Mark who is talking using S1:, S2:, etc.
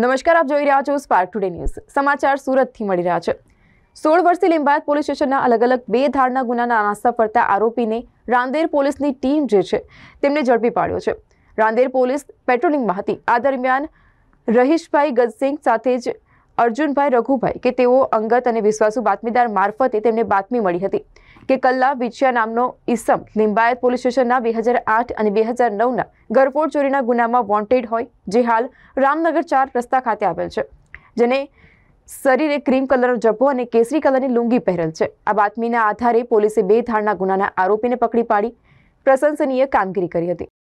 S1: નમસ્કાર આપ જોઈ રહ્યા છો સ્પાર્ક ટુડે ન્યૂઝ સમાચાર સુરતથી મળી રહ્યા છે સોળ વર્ષથી લીંબાયત પોલીસ સ્ટેશનના અલગ અલગ બે ધારના ગુનાના નાસ્તા ફરતા આરોપીને રાંદેર પોલીસની ટીમ જે છે તેમને ઝડપી પાડ્યો છે રાંદેર પોલીસ પેટ્રોલિંગમાં હતી આ દરમિયાન રહીશભાઈ ગજસિંહ સાથે જ અર્જુનભાઈ રઘુભાઈ કે તેઓ અંગત અને વિશ્વાસુ બાતમીદાર મારફતે તેમને બાતમી મળી હતી કે કલ્લા વિછિયા નામનો ઇસમ લિંબાયત પોલીસ સ્ટેશનના બે હજાર આઠ અને બે હજાર નવના ગરફોડ ચોરીના ગુનામાં વોન્ટેડ હોય જે હાલ રામનગર ચાર રસ્તા ખાતે આવેલ છે જેને શરીરે ક્રીમ કલરનો જભ્ભો અને કેસરી કલરની લૂંગી પહેરેલ છે આ બાતમીના આધારે પોલીસે બે ધારના ગુનાના આરોપીને પકડી પાડી પ્રશંસનીય કામગીરી કરી હતી